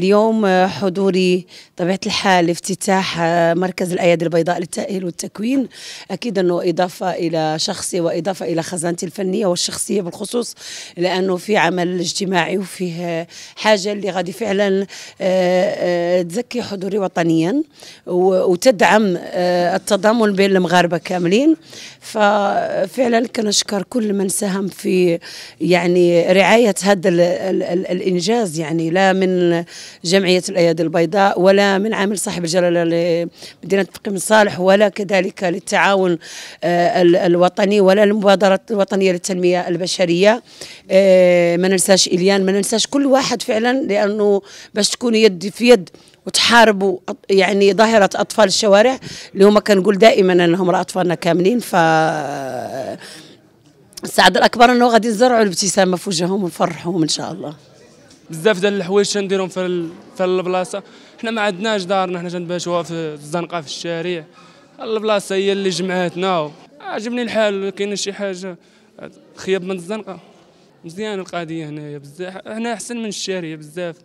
اليوم آه، حضوري طبيعة الحال افتتاح آه، مركز الأيادي البيضاء للتأهيل والتكوين أكيد أنه إضافة إلى شخصي وإضافة إلى خزانتي الفنية والشخصية بالخصوص لأنه في عمل اجتماعي وفيه حاجة اللي غادي فعلا آه، تزكي حضوري وطنيا وتدعم التضامن بين المغاربة كاملين ففعلا كنشكر كل من ساهم في يعني رعاية هذا الإنجاز يعني لا من جمعيه الايادي البيضاء ولا من عامل صاحب الجلاله لمدينه بقيم صالح ولا كذلك للتعاون آه، الوطني ولا المبادره الوطنيه للتنميه البشريه آه، ما ننساش اليان ما ننساش كل واحد فعلا لانه باش تكون يد في يد وتحاربوا يعني ظاهرة أطفال الشوارع اللي هما كنقول دائما أنهم راه أطفالنا كاملين ف آه، السعادة الأكبر أنه غادي نزرعوا الابتسامة في وجههم ونفرحهم إن شاء الله بزاف ديال الحوايج تنديرهم في في البلاصه حنا ما عندناش دارنا حنا تنباشوها في الزنقه في الشارع البلاصه هي اللي جمعاتنا عجبني الحال كاين شي حاجه خياب من الزنقه مزيان القضيه هنايا بزاف هنا احسن من الشارع بزاف